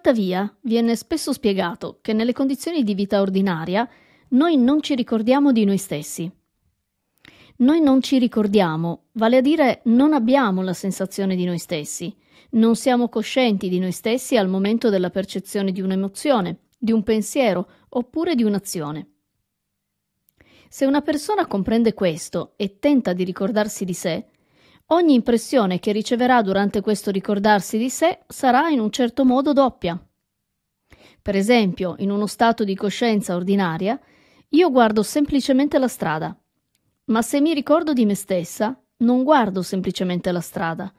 quarta via viene spesso spiegato che nelle condizioni di vita ordinaria noi non ci ricordiamo di noi stessi. Noi non ci ricordiamo, vale a dire non abbiamo la sensazione di noi stessi, non siamo coscienti di noi stessi al momento della percezione di un'emozione, di un pensiero oppure di un'azione. Se una persona comprende questo e tenta di ricordarsi di sé, Ogni impressione che riceverà durante questo ricordarsi di sé sarà in un certo modo doppia. Per esempio, in uno stato di coscienza ordinaria, io guardo semplicemente la strada. Ma se mi ricordo di me stessa, non guardo semplicemente la strada.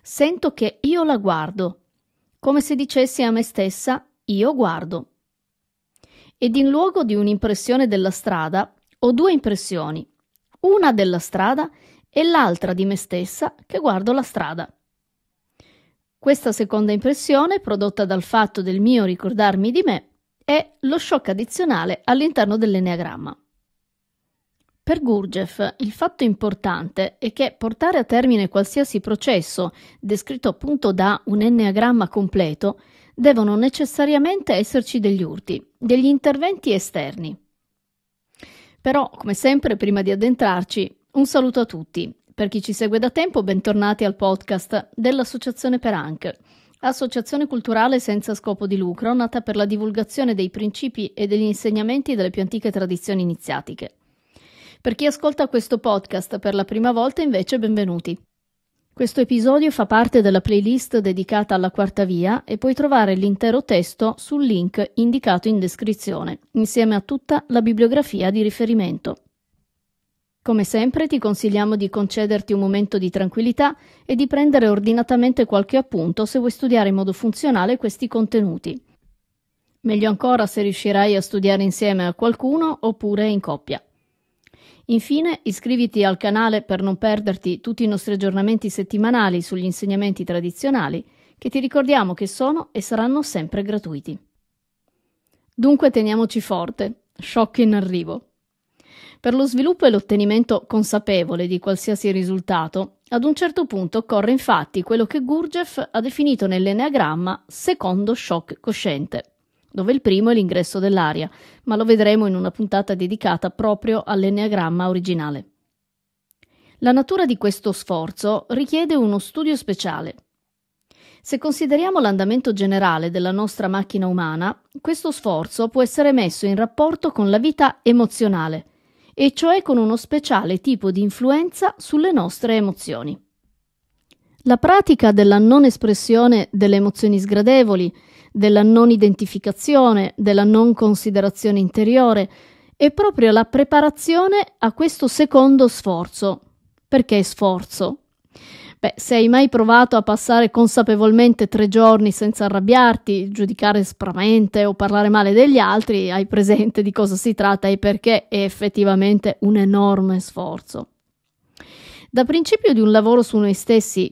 Sento che io la guardo, come se dicessi a me stessa io guardo. Ed in luogo di un'impressione della strada, ho due impressioni. Una della strada e l'altra di me stessa che guardo la strada. Questa seconda impressione, prodotta dal fatto del mio ricordarmi di me, è lo shock addizionale all'interno dell'eneagramma. Per Gurdjieff il fatto importante è che portare a termine qualsiasi processo, descritto appunto da un enneagramma completo, devono necessariamente esserci degli urti, degli interventi esterni. Però, come sempre, prima di addentrarci, un saluto a tutti. Per chi ci segue da tempo, bentornati al podcast dell'Associazione per Anc. Associazione culturale senza scopo di lucro, nata per la divulgazione dei principi e degli insegnamenti delle più antiche tradizioni iniziatiche. Per chi ascolta questo podcast per la prima volta, invece, benvenuti. Questo episodio fa parte della playlist dedicata alla quarta via e puoi trovare l'intero testo sul link indicato in descrizione, insieme a tutta la bibliografia di riferimento. Come sempre ti consigliamo di concederti un momento di tranquillità e di prendere ordinatamente qualche appunto se vuoi studiare in modo funzionale questi contenuti. Meglio ancora se riuscirai a studiare insieme a qualcuno oppure in coppia. Infine, iscriviti al canale per non perderti tutti i nostri aggiornamenti settimanali sugli insegnamenti tradizionali, che ti ricordiamo che sono e saranno sempre gratuiti. Dunque teniamoci forte, shock in arrivo. Per lo sviluppo e l'ottenimento consapevole di qualsiasi risultato, ad un certo punto occorre infatti quello che Gurdjieff ha definito nell'enneagramma secondo shock cosciente, dove il primo è l'ingresso dell'aria, ma lo vedremo in una puntata dedicata proprio all'enneagramma originale. La natura di questo sforzo richiede uno studio speciale. Se consideriamo l'andamento generale della nostra macchina umana, questo sforzo può essere messo in rapporto con la vita emozionale, e cioè con uno speciale tipo di influenza sulle nostre emozioni. La pratica della non espressione delle emozioni sgradevoli, della non identificazione, della non considerazione interiore, è proprio la preparazione a questo secondo sforzo. Perché sforzo? Beh, se hai mai provato a passare consapevolmente tre giorni senza arrabbiarti, giudicare spramente o parlare male degli altri, hai presente di cosa si tratta e perché è effettivamente un enorme sforzo. Da principio di un lavoro su noi stessi,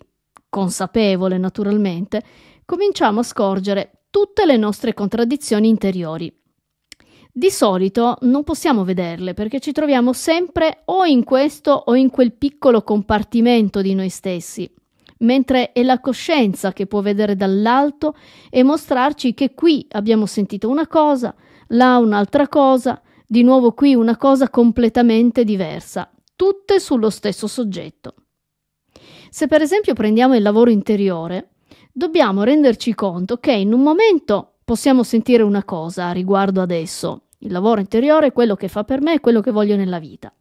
consapevole naturalmente, cominciamo a scorgere tutte le nostre contraddizioni interiori di solito non possiamo vederle perché ci troviamo sempre o in questo o in quel piccolo compartimento di noi stessi, mentre è la coscienza che può vedere dall'alto e mostrarci che qui abbiamo sentito una cosa, là un'altra cosa, di nuovo qui una cosa completamente diversa, tutte sullo stesso soggetto. Se per esempio prendiamo il lavoro interiore, dobbiamo renderci conto che in un momento possiamo sentire una cosa riguardo adesso, il lavoro interiore quello che fa per me, è quello che voglio nella vita.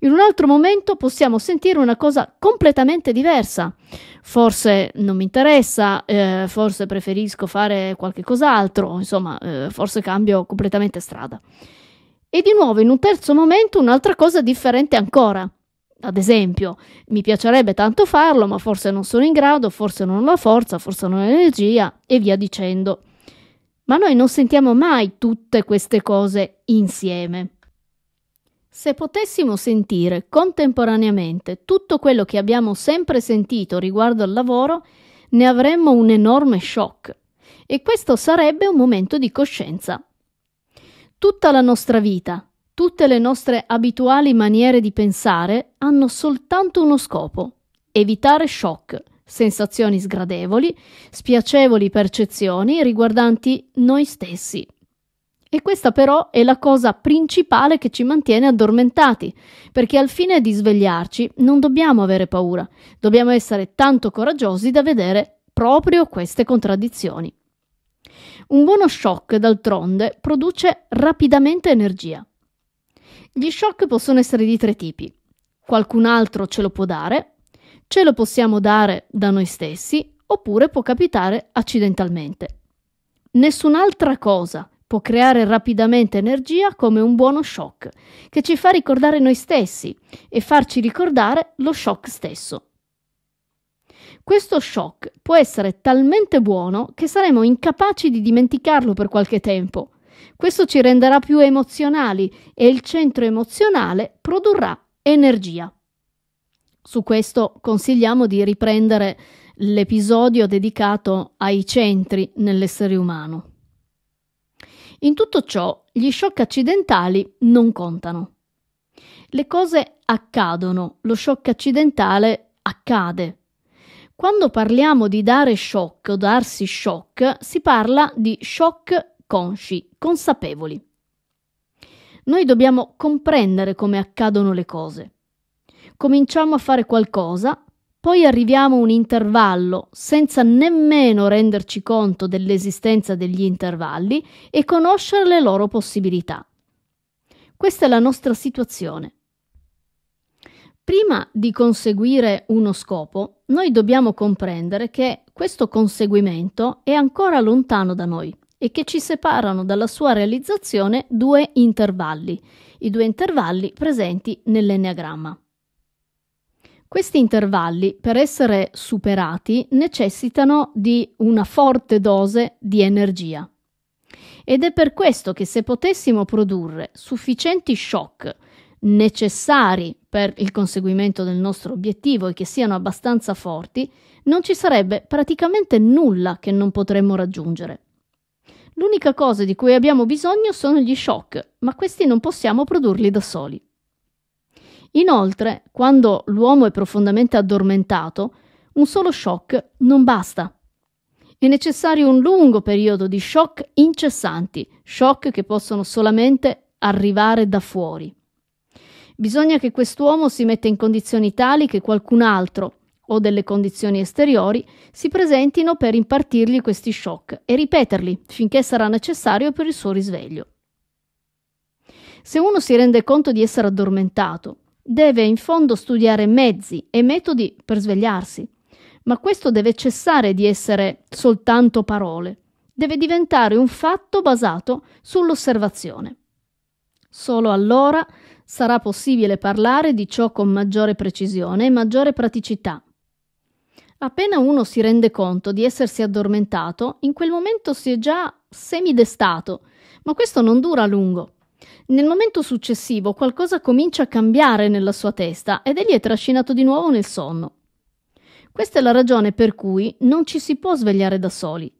In un altro momento possiamo sentire una cosa completamente diversa. Forse non mi interessa, eh, forse preferisco fare qualche cos'altro, insomma, eh, forse cambio completamente strada. E di nuovo in un terzo momento un'altra cosa differente ancora. Ad esempio, mi piacerebbe tanto farlo, ma forse non sono in grado, forse non ho la forza, forse non ho l'energia e via dicendo ma noi non sentiamo mai tutte queste cose insieme. Se potessimo sentire contemporaneamente tutto quello che abbiamo sempre sentito riguardo al lavoro, ne avremmo un enorme shock e questo sarebbe un momento di coscienza. Tutta la nostra vita, tutte le nostre abituali maniere di pensare hanno soltanto uno scopo, evitare shock, sensazioni sgradevoli, spiacevoli percezioni riguardanti noi stessi. E questa però è la cosa principale che ci mantiene addormentati, perché al fine di svegliarci non dobbiamo avere paura, dobbiamo essere tanto coraggiosi da vedere proprio queste contraddizioni. Un buono shock, d'altronde, produce rapidamente energia. Gli shock possono essere di tre tipi. Qualcun altro ce lo può dare, Ce lo possiamo dare da noi stessi oppure può capitare accidentalmente. Nessun'altra cosa può creare rapidamente energia come un buono shock, che ci fa ricordare noi stessi e farci ricordare lo shock stesso. Questo shock può essere talmente buono che saremo incapaci di dimenticarlo per qualche tempo. Questo ci renderà più emozionali e il centro emozionale produrrà energia. Su questo consigliamo di riprendere l'episodio dedicato ai centri nell'essere umano. In tutto ciò, gli shock accidentali non contano. Le cose accadono, lo shock accidentale accade. Quando parliamo di dare shock o darsi shock, si parla di shock consci, consapevoli. Noi dobbiamo comprendere come accadono le cose cominciamo a fare qualcosa, poi arriviamo a un intervallo senza nemmeno renderci conto dell'esistenza degli intervalli e conoscere le loro possibilità. Questa è la nostra situazione. Prima di conseguire uno scopo, noi dobbiamo comprendere che questo conseguimento è ancora lontano da noi e che ci separano dalla sua realizzazione due intervalli, i due intervalli presenti nell'enneagramma. Questi intervalli, per essere superati, necessitano di una forte dose di energia. Ed è per questo che se potessimo produrre sufficienti shock necessari per il conseguimento del nostro obiettivo e che siano abbastanza forti, non ci sarebbe praticamente nulla che non potremmo raggiungere. L'unica cosa di cui abbiamo bisogno sono gli shock, ma questi non possiamo produrli da soli. Inoltre, quando l'uomo è profondamente addormentato, un solo shock non basta. È necessario un lungo periodo di shock incessanti, shock che possono solamente arrivare da fuori. Bisogna che quest'uomo si metta in condizioni tali che qualcun altro o delle condizioni esteriori si presentino per impartirgli questi shock e ripeterli finché sarà necessario per il suo risveglio. Se uno si rende conto di essere addormentato deve in fondo studiare mezzi e metodi per svegliarsi. Ma questo deve cessare di essere soltanto parole, deve diventare un fatto basato sull'osservazione. Solo allora sarà possibile parlare di ciò con maggiore precisione e maggiore praticità. Appena uno si rende conto di essersi addormentato, in quel momento si è già semidestato, ma questo non dura a lungo. Nel momento successivo qualcosa comincia a cambiare nella sua testa ed egli è trascinato di nuovo nel sonno. Questa è la ragione per cui non ci si può svegliare da soli.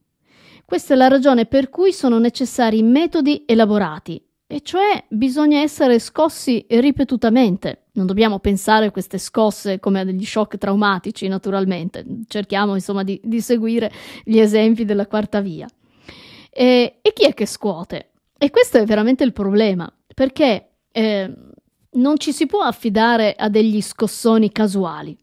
Questa è la ragione per cui sono necessari metodi elaborati, e cioè bisogna essere scossi ripetutamente. Non dobbiamo pensare a queste scosse come a degli shock traumatici, naturalmente. Cerchiamo insomma di, di seguire gli esempi della quarta via. E, e chi è che scuote? E questo è veramente il problema, perché eh, non ci si può affidare a degli scossoni casuali.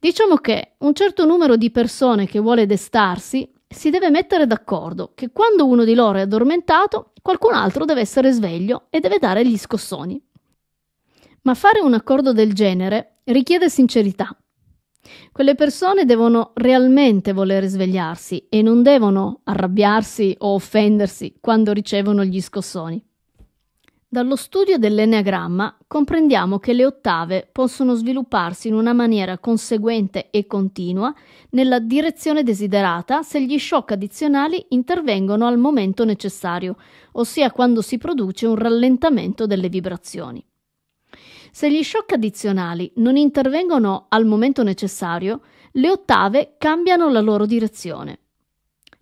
Diciamo che un certo numero di persone che vuole destarsi si deve mettere d'accordo che quando uno di loro è addormentato, qualcun altro deve essere sveglio e deve dare gli scossoni. Ma fare un accordo del genere richiede sincerità quelle persone devono realmente voler svegliarsi e non devono arrabbiarsi o offendersi quando ricevono gli scossoni. Dallo studio dell'enneagramma comprendiamo che le ottave possono svilupparsi in una maniera conseguente e continua nella direzione desiderata se gli shock addizionali intervengono al momento necessario, ossia quando si produce un rallentamento delle vibrazioni. Se gli shock addizionali non intervengono al momento necessario, le ottave cambiano la loro direzione.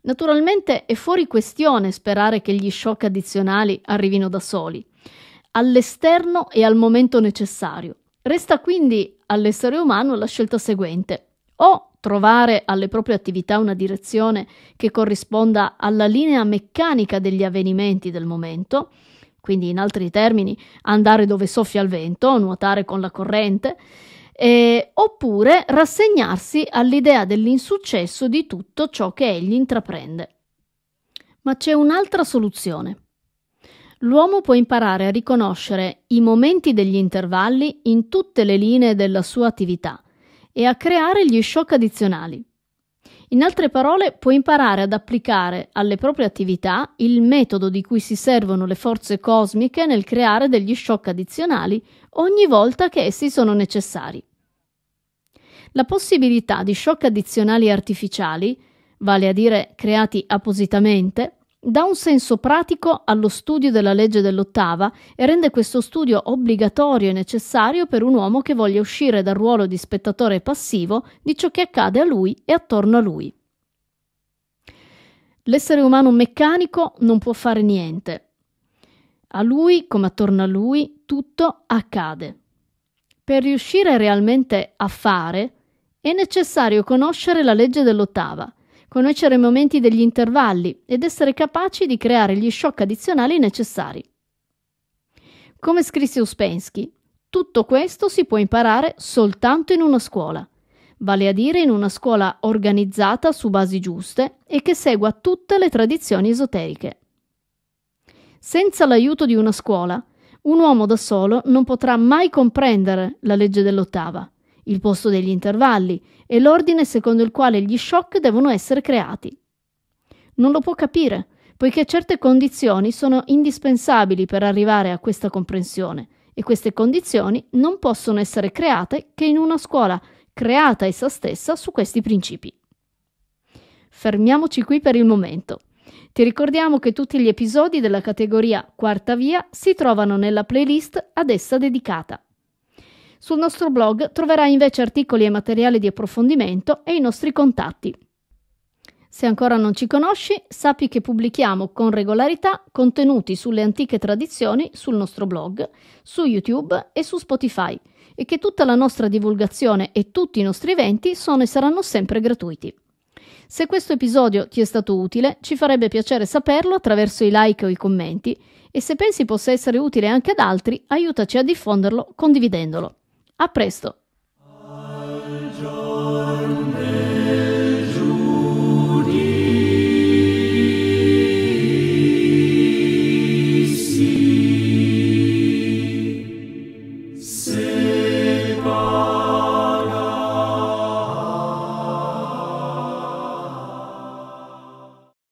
Naturalmente è fuori questione sperare che gli shock addizionali arrivino da soli, all'esterno e al momento necessario. Resta quindi all'essere umano la scelta seguente: o trovare alle proprie attività una direzione che corrisponda alla linea meccanica degli avvenimenti del momento, quindi in altri termini andare dove soffia il vento, nuotare con la corrente, eh, oppure rassegnarsi all'idea dell'insuccesso di tutto ciò che egli intraprende. Ma c'è un'altra soluzione. L'uomo può imparare a riconoscere i momenti degli intervalli in tutte le linee della sua attività e a creare gli shock addizionali. In altre parole, può imparare ad applicare alle proprie attività il metodo di cui si servono le forze cosmiche nel creare degli shock addizionali ogni volta che essi sono necessari. La possibilità di shock addizionali artificiali, vale a dire creati appositamente, dà un senso pratico allo studio della legge dell'ottava e rende questo studio obbligatorio e necessario per un uomo che voglia uscire dal ruolo di spettatore passivo di ciò che accade a lui e attorno a lui. L'essere umano meccanico non può fare niente. A lui, come attorno a lui, tutto accade. Per riuscire realmente a fare, è necessario conoscere la legge dell'ottava – conoscere i momenti degli intervalli ed essere capaci di creare gli shock addizionali necessari. Come scrisse Uspensky, tutto questo si può imparare soltanto in una scuola, vale a dire in una scuola organizzata su basi giuste e che segua tutte le tradizioni esoteriche. Senza l'aiuto di una scuola, un uomo da solo non potrà mai comprendere la legge dell'ottava, il posto degli intervalli e l'ordine secondo il quale gli shock devono essere creati. Non lo può capire, poiché certe condizioni sono indispensabili per arrivare a questa comprensione e queste condizioni non possono essere create che in una scuola creata essa stessa su questi principi. Fermiamoci qui per il momento. Ti ricordiamo che tutti gli episodi della categoria Quarta Via si trovano nella playlist ad essa dedicata. Sul nostro blog troverai invece articoli e materiali di approfondimento e i nostri contatti. Se ancora non ci conosci, sappi che pubblichiamo con regolarità contenuti sulle antiche tradizioni sul nostro blog, su YouTube e su Spotify e che tutta la nostra divulgazione e tutti i nostri eventi sono e saranno sempre gratuiti. Se questo episodio ti è stato utile, ci farebbe piacere saperlo attraverso i like o i commenti e se pensi possa essere utile anche ad altri, aiutaci a diffonderlo condividendolo. A presto!